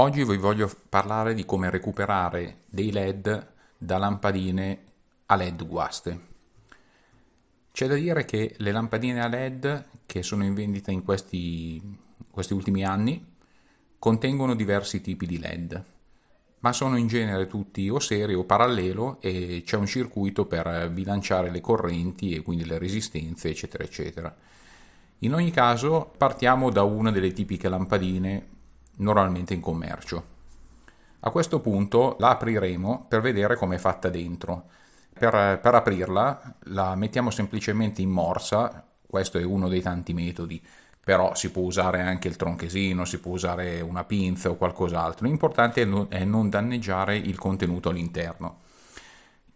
Oggi vi voglio parlare di come recuperare dei LED da lampadine a LED guaste. C'è da dire che le lampadine a LED che sono in vendita in questi, questi ultimi anni contengono diversi tipi di LED, ma sono in genere tutti o serie o parallelo e c'è un circuito per bilanciare le correnti e quindi le resistenze, eccetera, eccetera. In ogni caso partiamo da una delle tipiche lampadine normalmente in commercio. A questo punto la apriremo per vedere come è fatta dentro. Per, per, aprirla la mettiamo semplicemente in morsa, questo è uno dei tanti metodi, però si può usare anche il tronchesino, si può usare una pinza o qualcos'altro, l'importante è non, è non danneggiare il contenuto all'interno.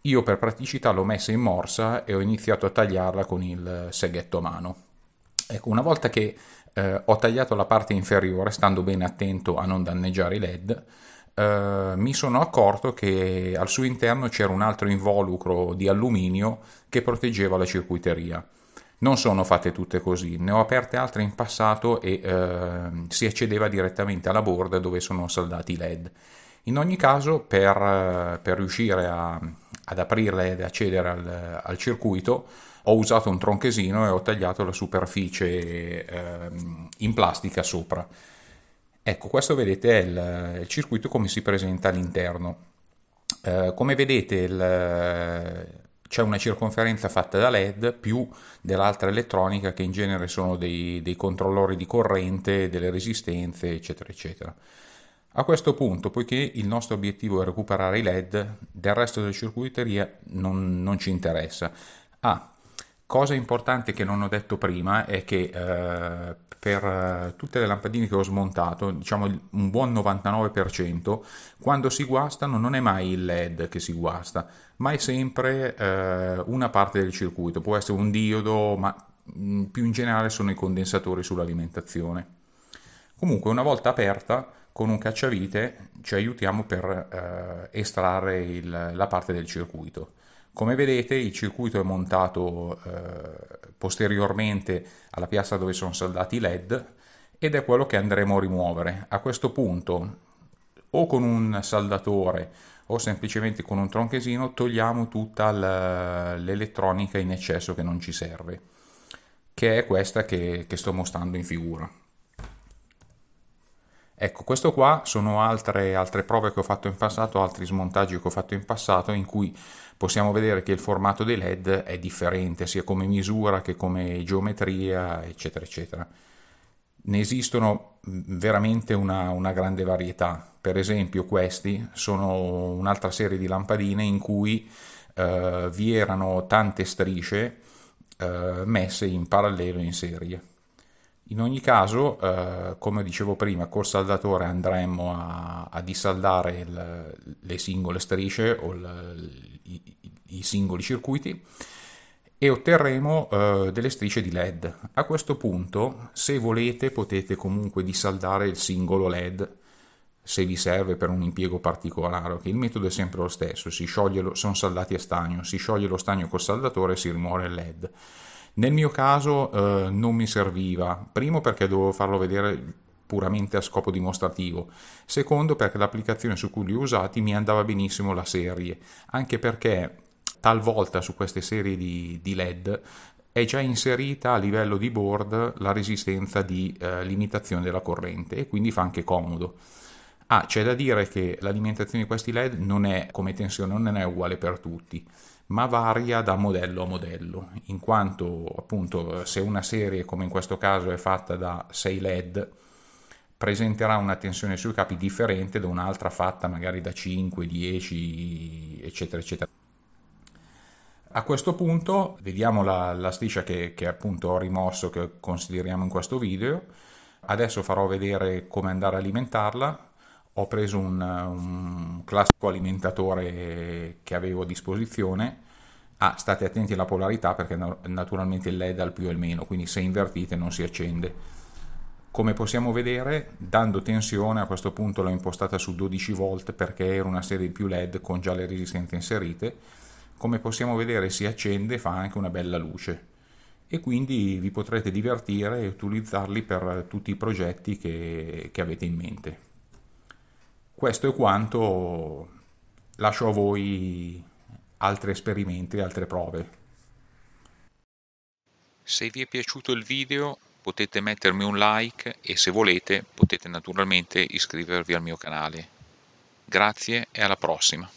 Io per praticità l'ho messa in morsa e ho iniziato a tagliarla con il seghetto a mano. Ecco, una volta che eh, ho tagliato la parte inferiore stando bene attento a non danneggiare i led eh, mi sono accorto che al suo interno c'era un altro involucro di alluminio che proteggeva la circuiteria non sono fatte tutte così, ne ho aperte altre in passato e eh, si accedeva direttamente alla board dove sono saldati i LED. In ogni caso, per, eh, per riuscire a, ad aprirla ed accedere al, al circuito, ho usato un tronchesino e ho tagliato la superficie eh, in plastica sopra. Ecco, questo vedete è il, il circuito come si presenta all'interno. Eh, come vedete il, c'è una circonferenza fatta da LED più dell'altra elettronica che in genere sono dei, dei controllori di corrente, delle resistenze, eccetera, eccetera. A questo punto, poiché il nostro obiettivo è recuperare i LED, del resto della circuiteria non, non ci interessa. Ah, cosa importante che non ho detto prima è che eh, per eh, tutte le lampadine che ho smontato, diciamo un buon 99%, quando si guastano non è mai il LED che si guasta, ma è sempre eh, una parte del circuito, può essere un diodo, ma mm, più in generale sono i condensatori sull'alimentazione. Comunque una volta aperta con un cacciavite ci aiutiamo per eh, estrarre il, la parte del circuito. Come vedete il circuito è montato eh, posteriormente alla piastra dove sono saldati i LED ed è quello che andremo a rimuovere. A questo punto o con un saldatore o semplicemente con un tronchesino togliamo tutta l'elettronica in eccesso che non ci serve, che è questa che, che sto mostrando in figura. Ecco, questo qua sono altre, altre, prove che ho fatto in passato, altri smontaggi che ho fatto in passato in cui possiamo vedere che il formato dei LED è differente sia come misura che come geometria, eccetera, eccetera. Ne esistono mm, veramente una, una grande varietà. Per esempio questi sono un'altra serie di lampadine in cui eh, vi erano tante strisce eh, messe in parallelo in serie in ogni caso, eh, come dicevo prima, col saldatore andremo a, a dissaldare il, le singole strisce o il, i, i, singoli circuiti e otterremo eh, delle strisce di LED. A questo punto, se volete, potete comunque dissaldare il singolo LED se vi serve per un impiego particolare, che il metodo è sempre lo stesso, lo, sono saldati a stagno, si scioglie lo stagno col saldatore e si rimuove il LED. Nel mio caso eh, non mi serviva, primo perché dovevo farlo vedere puramente a scopo dimostrativo, secondo perché l'applicazione su cui li ho usati mi andava benissimo la serie, anche perché talvolta su queste serie di, di LED è già inserita a livello di board la resistenza di eh, limitazione della corrente e quindi fa anche comodo. Ah, c'è da dire che l'alimentazione di questi LED non è come tensione, non è uguale per tutti, ma varia da modello a modello, in quanto appunto se una serie come in questo caso è fatta da 6 LED presenterà una tensione sui capi differente da un'altra fatta magari da 5, 10, eccetera, eccetera. A questo punto vediamo la, la striscia che, che appunto ho rimosso, che consideriamo in questo video. Adesso farò vedere come andare a alimentarla ho preso un, un classico alimentatore che avevo a disposizione. Ah, state attenti alla polarità perché naturalmente il LED ha il più e il meno, quindi se invertite non si accende. Come possiamo vedere, dando tensione, a questo punto l'ho impostata su 12 volt perché era una serie più LED con già le resistenze inserite. Come possiamo vedere si accende e fa anche una bella luce. E quindi vi potrete divertire e utilizzarli per tutti i progetti che, che avete in mente. Questo è quanto lascio a voi altri esperimenti, altre prove. Se vi è piaciuto il video potete mettermi un like e se volete potete naturalmente iscrivervi al mio canale. Grazie e alla prossima!